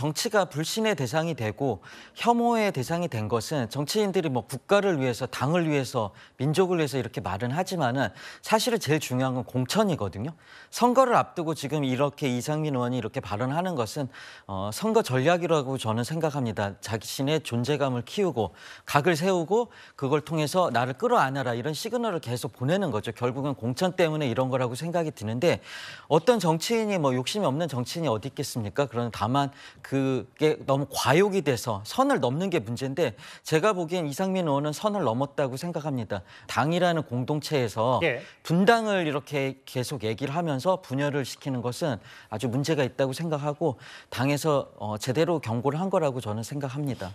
정치가 불신의 대상이 되고 혐오의 대상이 된 것은 정치인들이 뭐 국가를 위해서, 당을 위해서, 민족을 위해서 이렇게 말은 하지만은 사실은 제일 중요한 건 공천이거든요. 선거를 앞두고 지금 이렇게 이상민 의원이 이렇게 발언하는 것은 어, 선거 전략이라고 저는 생각합니다. 자신의 존재감을 키우고 각을 세우고 그걸 통해서 나를 끌어안아라 이런 시그널을 계속 보내는 거죠. 결국은 공천 때문에 이런 거라고 생각이 드는데 어떤 정치인이 뭐 욕심이 없는 정치인이 어디 있겠습니까? 그런 다만 그 그게 너무 과욕이 돼서 선을 넘는 게 문제인데 제가 보기엔 이상민 의원은 선을 넘었다고 생각합니다. 당이라는 공동체에서 예. 분당을 이렇게 계속 얘기를 하면서 분열을 시키는 것은 아주 문제가 있다고 생각하고 당에서 어, 제대로 경고를 한 거라고 저는 생각합니다.